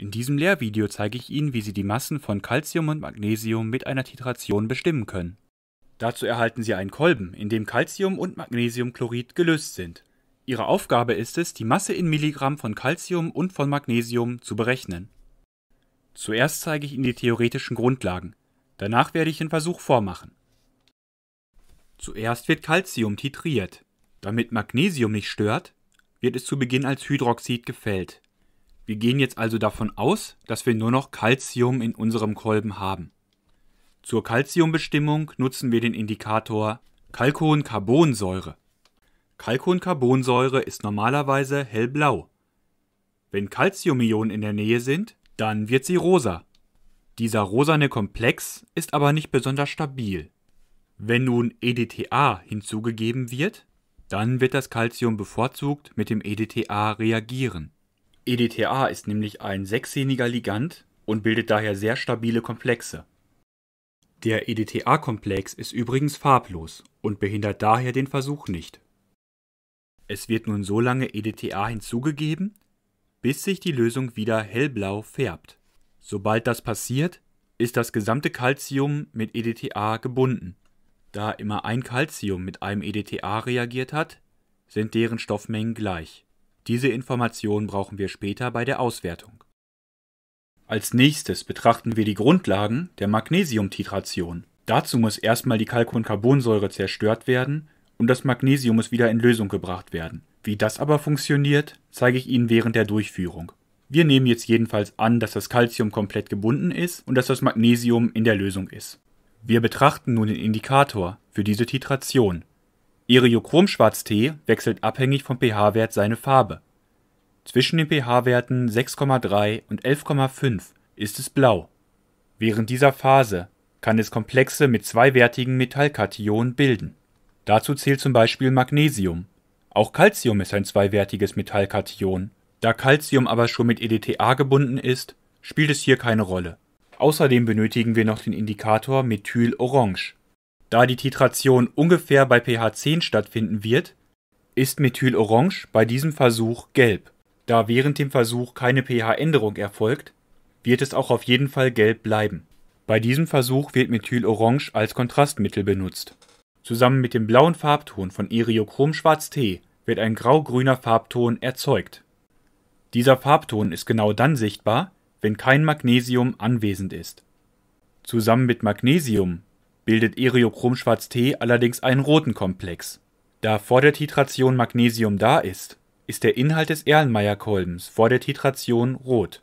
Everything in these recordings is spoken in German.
In diesem Lehrvideo zeige ich Ihnen, wie Sie die Massen von Calcium und Magnesium mit einer Titration bestimmen können. Dazu erhalten Sie einen Kolben, in dem Calcium und Magnesiumchlorid gelöst sind. Ihre Aufgabe ist es, die Masse in Milligramm von Calcium und von Magnesium zu berechnen. Zuerst zeige ich Ihnen die theoretischen Grundlagen. Danach werde ich den Versuch vormachen. Zuerst wird Calcium titriert. Damit Magnesium nicht stört, wird es zu Beginn als Hydroxid gefällt. Wir gehen jetzt also davon aus, dass wir nur noch Calcium in unserem Kolben haben. Zur Calciumbestimmung nutzen wir den Indikator Calconcarbonsäure. Calconcarbonsäure ist normalerweise hellblau. Wenn Calciumionen in der Nähe sind, dann wird sie rosa. Dieser rosane Komplex ist aber nicht besonders stabil. Wenn nun EDTA hinzugegeben wird, dann wird das Calcium bevorzugt mit dem EDTA reagieren. EDTA ist nämlich ein sechssehniger Ligand und bildet daher sehr stabile Komplexe. Der EDTA-Komplex ist übrigens farblos und behindert daher den Versuch nicht. Es wird nun so lange EDTA hinzugegeben, bis sich die Lösung wieder hellblau färbt. Sobald das passiert, ist das gesamte Calcium mit EDTA gebunden. Da immer ein Calcium mit einem EDTA reagiert hat, sind deren Stoffmengen gleich. Diese Information brauchen wir später bei der Auswertung. Als nächstes betrachten wir die Grundlagen der Magnesiumtitration. Dazu muss erstmal die Calconcarbonsäure zerstört werden und das Magnesium muss wieder in Lösung gebracht werden. Wie das aber funktioniert, zeige ich Ihnen während der Durchführung. Wir nehmen jetzt jedenfalls an, dass das Calcium komplett gebunden ist und dass das Magnesium in der Lösung ist. Wir betrachten nun den Indikator für diese Titration. Steariochrom-Schwarztee wechselt abhängig vom pH-Wert seine Farbe. Zwischen den pH-Werten 6,3 und 11,5 ist es blau. Während dieser Phase kann es Komplexe mit zweiwertigen Metallkationen bilden. Dazu zählt zum Beispiel Magnesium. Auch Calcium ist ein zweiwertiges Metallkation. Da Calcium aber schon mit EDTA gebunden ist, spielt es hier keine Rolle. Außerdem benötigen wir noch den Indikator Methylorange da die Titration ungefähr bei pH 10 stattfinden wird, ist Methylorange bei diesem Versuch gelb. Da während dem Versuch keine pH-Änderung erfolgt, wird es auch auf jeden Fall gelb bleiben. Bei diesem Versuch wird Methylorange als Kontrastmittel benutzt. Zusammen mit dem blauen Farbton von Iriochromschwarz-T wird ein grau-grüner Farbton erzeugt. Dieser Farbton ist genau dann sichtbar, wenn kein Magnesium anwesend ist. Zusammen mit Magnesium bildet Eriochromschwarz-T allerdings einen roten Komplex. Da vor der Titration Magnesium da ist, ist der Inhalt des Erlenmeyer-Kolbens vor der Titration rot.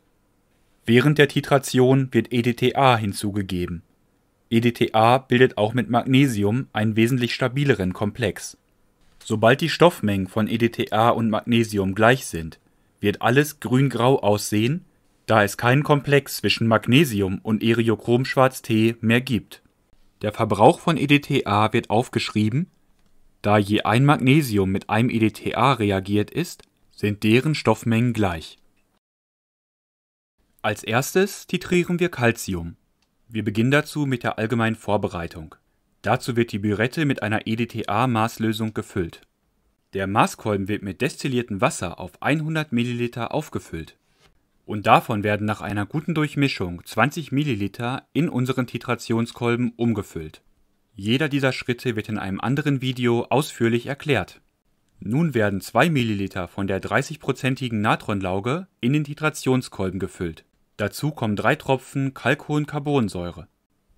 Während der Titration wird EDTA hinzugegeben. EDTA bildet auch mit Magnesium einen wesentlich stabileren Komplex. Sobald die Stoffmengen von EDTA und Magnesium gleich sind, wird alles grün-grau aussehen, da es keinen Komplex zwischen Magnesium und Eriochromschwarz-T mehr gibt der Verbrauch von EDTA wird aufgeschrieben, da je ein Magnesium mit einem EDTA reagiert ist, sind deren Stoffmengen gleich. Als erstes titrieren wir Calcium. Wir beginnen dazu mit der allgemeinen Vorbereitung. Dazu wird die Bürette mit einer EDTA-Maßlösung gefüllt. Der Maßkolben wird mit destilliertem Wasser auf 100 ml aufgefüllt und davon werden nach einer guten Durchmischung 20 ml in unseren Titrationskolben umgefüllt. Jeder dieser Schritte wird in einem anderen Video ausführlich erklärt. Nun werden 2 ml von der 30-prozentigen Natronlauge in den Titrationskolben gefüllt. Dazu kommen 3 Tropfen Calcoencarbonsäure.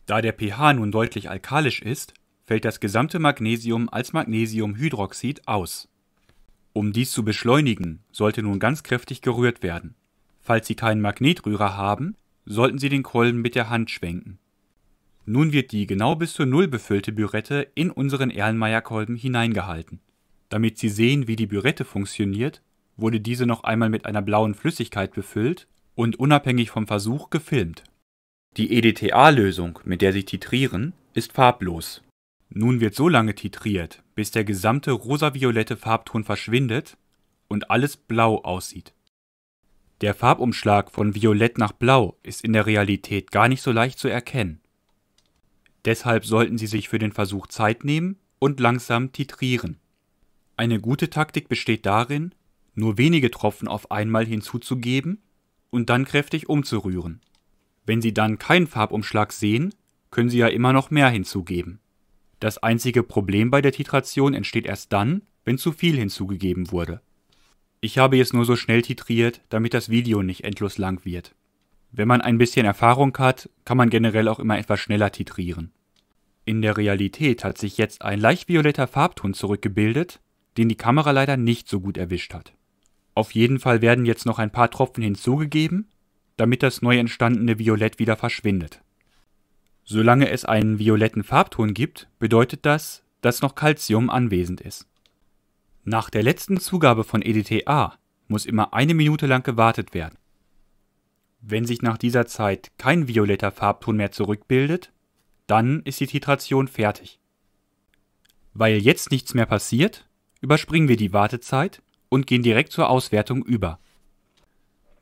Da der pH nun deutlich alkalisch ist, fällt das gesamte Magnesium als Magnesiumhydroxid aus. Um dies zu beschleunigen, sollte nun ganz kräftig gerührt werden. Falls Sie keinen Magnetrührer haben, sollten Sie den Kolben mit der Hand schwenken. Nun wird die genau bis zur Null befüllte Bürette in unseren Erlenmeyer-Kolben hineingehalten. Damit Sie sehen, wie die Bürette funktioniert, wurde diese noch einmal mit einer blauen Flüssigkeit befüllt und unabhängig vom Versuch gefilmt. Die EDTA-Lösung, mit der Sie titrieren, ist farblos. Nun wird so lange titriert, bis der gesamte rosaviolette Farbton verschwindet und alles blau aussieht. Der Farbumschlag von Violett nach Blau ist in der Realität gar nicht so leicht zu erkennen. Deshalb sollten Sie sich für den Versuch Zeit nehmen und langsam titrieren. Eine gute Taktik besteht darin, nur wenige Tropfen auf einmal hinzuzugeben und dann kräftig umzurühren. Wenn Sie dann keinen Farbumschlag sehen, können Sie ja immer noch mehr hinzugeben. Das einzige Problem bei der Titration entsteht erst dann, wenn zu viel hinzugegeben wurde. Ich habe jetzt nur so schnell titriert, damit das Video nicht endlos lang wird. Wenn man ein bisschen Erfahrung hat, kann man generell auch immer etwas schneller titrieren. In der Realität hat sich jetzt ein leicht violetter Farbton zurückgebildet, den die Kamera leider nicht so gut erwischt hat. Auf jeden Fall werden jetzt noch ein paar Tropfen hinzugegeben, damit das neu entstandene Violett wieder verschwindet. Solange es einen violetten Farbton gibt, bedeutet das, dass noch Calcium anwesend ist. Nach der letzten Zugabe von EDTA muss immer eine Minute lang gewartet werden. Wenn sich nach dieser Zeit kein violetter Farbton mehr zurückbildet, dann ist die Titration fertig. Weil jetzt nichts mehr passiert, überspringen wir die Wartezeit und gehen direkt zur Auswertung über.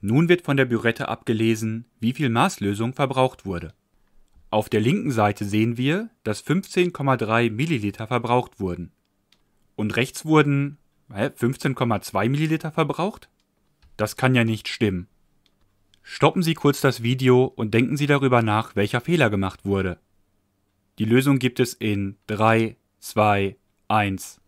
Nun wird von der Bürette abgelesen, wie viel Maßlösung verbraucht wurde. Auf der linken Seite sehen wir, dass 15,3 Milliliter verbraucht wurden und rechts wurden 15,2 Milliliter verbraucht? Das kann ja nicht stimmen. Stoppen Sie kurz das Video und denken Sie darüber nach, welcher Fehler gemacht wurde. Die Lösung gibt es in 3, 2, 1.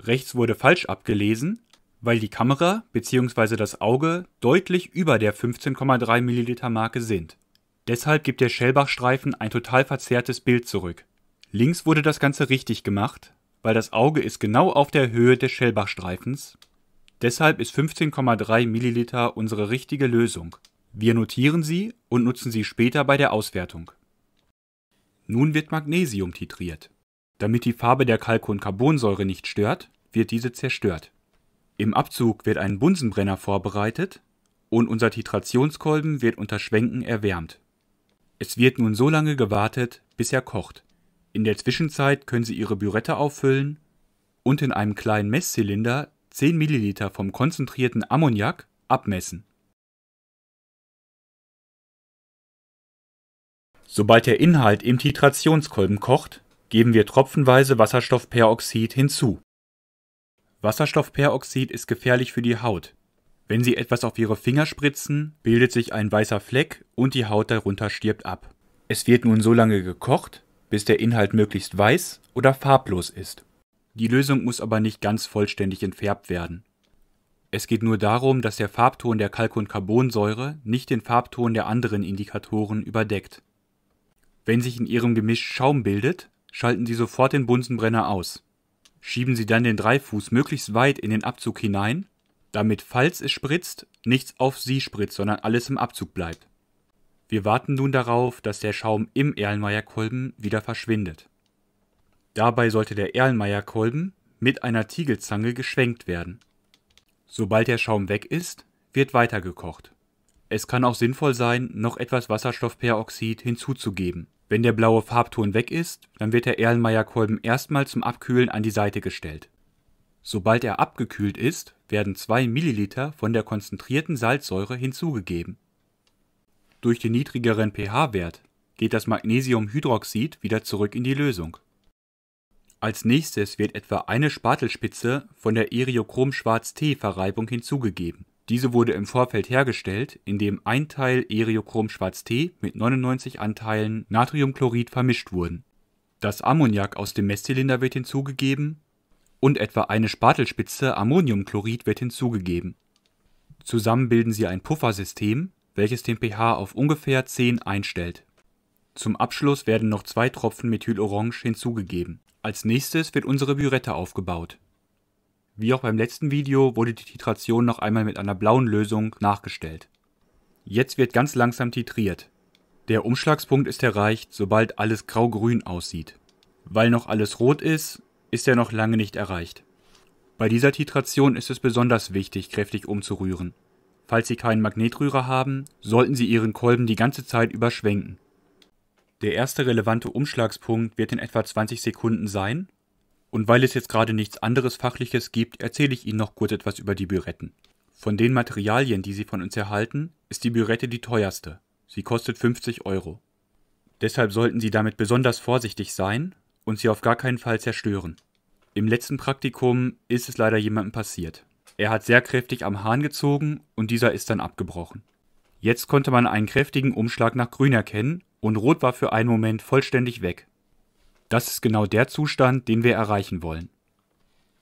Rechts wurde falsch abgelesen, weil die Kamera bzw. das Auge deutlich über der 15,3 Milliliter Marke sind. Deshalb gibt der Schellbach-Streifen ein total verzerrtes Bild zurück. Links wurde das Ganze richtig gemacht, weil das Auge ist genau auf der Höhe des Schellbachstreifens. Deshalb ist 15,3 ml unsere richtige Lösung. Wir notieren sie und nutzen sie später bei der Auswertung. Nun wird Magnesium titriert. Damit die Farbe der Kalk- und Carbonsäure nicht stört, wird diese zerstört. Im Abzug wird ein Bunsenbrenner vorbereitet und unser Titrationskolben wird unter Schwenken erwärmt. Es wird nun so lange gewartet, bis er kocht. In der Zwischenzeit können Sie Ihre Bürette auffüllen und in einem kleinen Messzylinder 10 ml vom konzentrierten Ammoniak abmessen. Sobald der Inhalt im Titrationskolben kocht, geben wir tropfenweise Wasserstoffperoxid hinzu. Wasserstoffperoxid ist gefährlich für die Haut. Wenn Sie etwas auf Ihre Finger spritzen, bildet sich ein weißer Fleck und die Haut darunter stirbt ab. Es wird nun so lange gekocht, bis der Inhalt möglichst weiß oder farblos ist. Die Lösung muss aber nicht ganz vollständig entfärbt werden. Es geht nur darum, dass der Farbton der Kalk- und Carbonsäure nicht den Farbton der anderen Indikatoren überdeckt. Wenn sich in Ihrem Gemisch Schaum bildet, schalten Sie sofort den Bunsenbrenner aus. Schieben Sie dann den Dreifuß möglichst weit in den Abzug hinein, damit, falls es spritzt, nichts auf Sie spritzt, sondern alles im Abzug bleibt. Wir warten nun darauf, dass der Schaum im Erlenmeyer-Kolben wieder verschwindet. Dabei sollte der Erlenmeyer-Kolben mit einer Tiegelzange geschwenkt werden. Sobald der Schaum weg ist, wird weitergekocht. Es kann auch sinnvoll sein, noch etwas Wasserstoffperoxid hinzuzugeben. Wenn der blaue Farbton weg ist, dann wird der Erlenmeyer-Kolben erstmal zum Abkühlen an die Seite gestellt. Sobald er abgekühlt ist, werden 2 Milliliter von der konzentrierten Salzsäure hinzugegeben. Durch den niedrigeren pH-Wert geht das Magnesiumhydroxid wieder zurück in die Lösung. Als nächstes wird etwa eine Spatelspitze von der Eriochrom-Schwarz-T-Verreibung hinzugegeben. Diese wurde im Vorfeld hergestellt, indem ein Teil Eriochrom-Schwarz-T mit 99 Anteilen Natriumchlorid vermischt wurden. Das Ammoniak aus dem Messzylinder wird hinzugegeben und etwa eine Spatelspitze Ammoniumchlorid wird hinzugegeben. Zusammen bilden sie ein Puffersystem, welches den pH auf ungefähr 10 einstellt. Zum Abschluss werden noch zwei Tropfen Methylorange hinzugegeben. Als nächstes wird unsere Bürette aufgebaut. Wie auch beim letzten Video wurde die Titration noch einmal mit einer blauen Lösung nachgestellt. Jetzt wird ganz langsam titriert. Der Umschlagspunkt ist erreicht, sobald alles grau-grün aussieht. Weil noch alles rot ist, ist er noch lange nicht erreicht. Bei dieser Titration ist es besonders wichtig, kräftig umzurühren. Falls Sie keinen Magnetrührer haben, sollten Sie Ihren Kolben die ganze Zeit überschwenken. Der erste relevante Umschlagspunkt wird in etwa 20 Sekunden sein. Und weil es jetzt gerade nichts anderes Fachliches gibt, erzähle ich Ihnen noch kurz etwas über die Büretten. Von den Materialien, die Sie von uns erhalten, ist die Bürette die teuerste. Sie kostet 50 Euro. Deshalb sollten Sie damit besonders vorsichtig sein und sie auf gar keinen Fall zerstören. Im letzten Praktikum ist es leider jemandem passiert. Er hat sehr kräftig am Hahn gezogen und dieser ist dann abgebrochen. Jetzt konnte man einen kräftigen Umschlag nach Grün erkennen und Rot war für einen Moment vollständig weg. Das ist genau der Zustand, den wir erreichen wollen.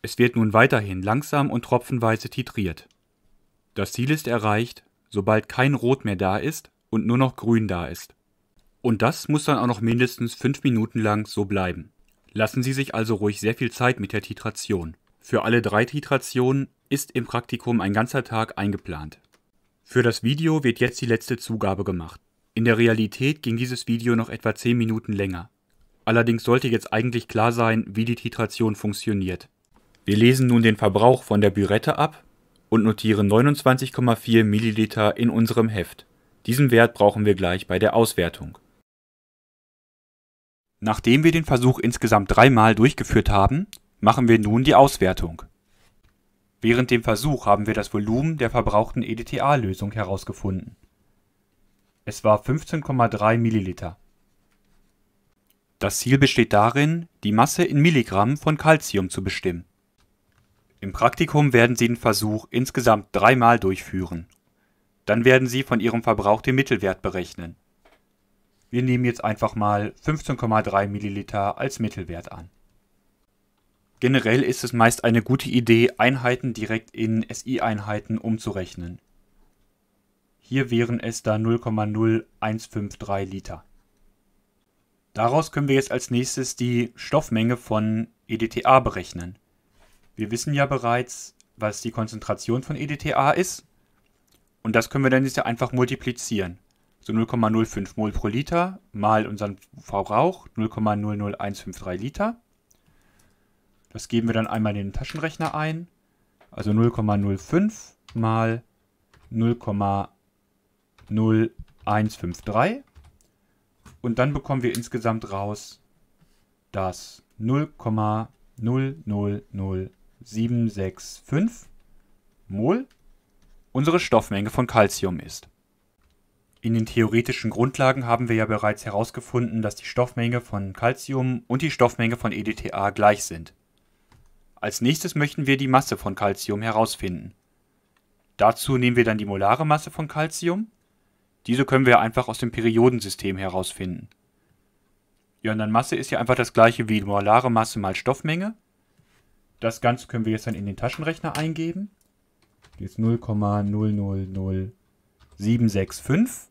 Es wird nun weiterhin langsam und tropfenweise titriert. Das Ziel ist erreicht, sobald kein Rot mehr da ist und nur noch Grün da ist. Und das muss dann auch noch mindestens fünf Minuten lang so bleiben. Lassen Sie sich also ruhig sehr viel Zeit mit der Titration. Für alle drei Titrationen ist im Praktikum ein ganzer Tag eingeplant. Für das Video wird jetzt die letzte Zugabe gemacht. In der Realität ging dieses Video noch etwa 10 Minuten länger. Allerdings sollte jetzt eigentlich klar sein, wie die Titration funktioniert. Wir lesen nun den Verbrauch von der Bürette ab und notieren 29,4 Milliliter in unserem Heft. Diesen Wert brauchen wir gleich bei der Auswertung. Nachdem wir den Versuch insgesamt dreimal durchgeführt haben, Machen wir nun die Auswertung. Während dem Versuch haben wir das Volumen der verbrauchten EDTA-Lösung herausgefunden. Es war 15,3 ml. Das Ziel besteht darin, die Masse in Milligramm von Calcium zu bestimmen. Im Praktikum werden Sie den Versuch insgesamt dreimal durchführen. Dann werden Sie von Ihrem Verbrauch den Mittelwert berechnen. Wir nehmen jetzt einfach mal 15,3 ml als Mittelwert an. Generell ist es meist eine gute Idee, Einheiten direkt in SI-Einheiten umzurechnen. Hier wären es da 0,0153 Liter. Daraus können wir jetzt als nächstes die Stoffmenge von EDTA berechnen. Wir wissen ja bereits, was die Konzentration von EDTA ist. Und das können wir dann jetzt ja einfach multiplizieren. So 0,05 Mol pro Liter mal unseren Verbrauch 0,00153 Liter. Das geben wir dann einmal in den Taschenrechner ein. Also 0,05 mal 0,0153. Und dann bekommen wir insgesamt raus, dass 0,000765 Mol unsere Stoffmenge von Calcium ist. In den theoretischen Grundlagen haben wir ja bereits herausgefunden, dass die Stoffmenge von Calcium und die Stoffmenge von EDTA gleich sind. Als nächstes möchten wir die Masse von Calcium herausfinden. Dazu nehmen wir dann die molare Masse von Calcium. Diese können wir einfach aus dem Periodensystem herausfinden. Ja, und dann Masse ist ja einfach das gleiche wie molare Masse mal Stoffmenge. Das Ganze können wir jetzt dann in den Taschenrechner eingeben. Die ist 0,000765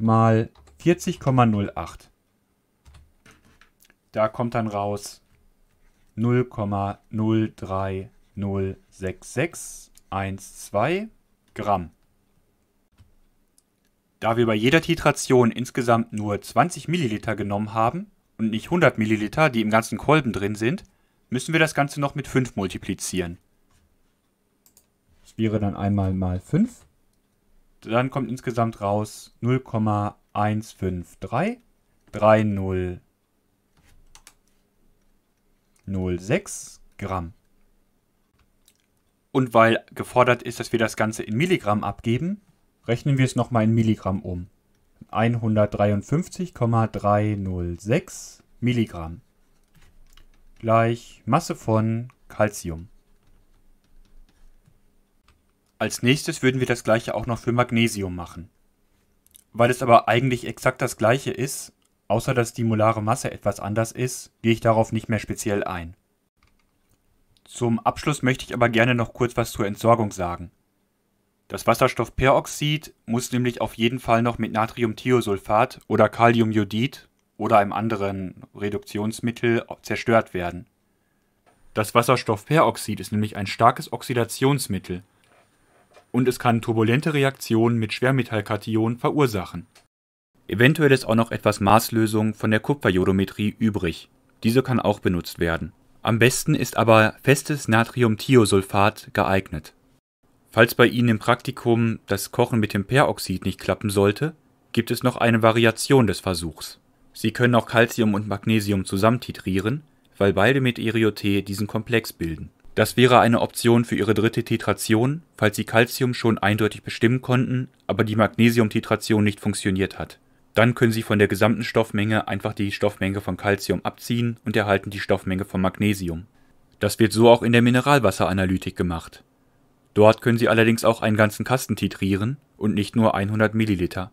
mal 40,08. Da kommt dann raus 0,0306612 Gramm. Da wir bei jeder Titration insgesamt nur 20 Milliliter genommen haben und nicht 100 Milliliter, die im ganzen Kolben drin sind, müssen wir das Ganze noch mit 5 multiplizieren. Das wäre dann einmal mal 5. Dann kommt insgesamt raus 0,153 30 0,06 Gramm. Und weil gefordert ist, dass wir das Ganze in Milligramm abgeben, rechnen wir es nochmal in Milligramm um. 153,306 Milligramm gleich Masse von Calcium. Als nächstes würden wir das gleiche auch noch für Magnesium machen. Weil es aber eigentlich exakt das gleiche ist, Außer dass die molare Masse etwas anders ist, gehe ich darauf nicht mehr speziell ein. Zum Abschluss möchte ich aber gerne noch kurz was zur Entsorgung sagen. Das Wasserstoffperoxid muss nämlich auf jeden Fall noch mit Natriumthiosulfat oder Kaliumjodid oder einem anderen Reduktionsmittel zerstört werden. Das Wasserstoffperoxid ist nämlich ein starkes Oxidationsmittel und es kann turbulente Reaktionen mit Schwermetallkationen verursachen. Eventuell ist auch noch etwas Maßlösung von der Kupferjodometrie übrig. Diese kann auch benutzt werden. Am besten ist aber festes Natriumthiosulfat geeignet. Falls bei Ihnen im Praktikum das Kochen mit dem Peroxid nicht klappen sollte, gibt es noch eine Variation des Versuchs. Sie können auch Calcium und Magnesium zusammen-titrieren, weil beide mit Eriotee diesen Komplex bilden. Das wäre eine Option für Ihre dritte Titration, falls Sie Calcium schon eindeutig bestimmen konnten, aber die Magnesiumtitration nicht funktioniert hat. Dann können Sie von der gesamten Stoffmenge einfach die Stoffmenge von Calcium abziehen und erhalten die Stoffmenge von Magnesium. Das wird so auch in der Mineralwasseranalytik gemacht. Dort können Sie allerdings auch einen ganzen Kasten titrieren und nicht nur 100 Milliliter.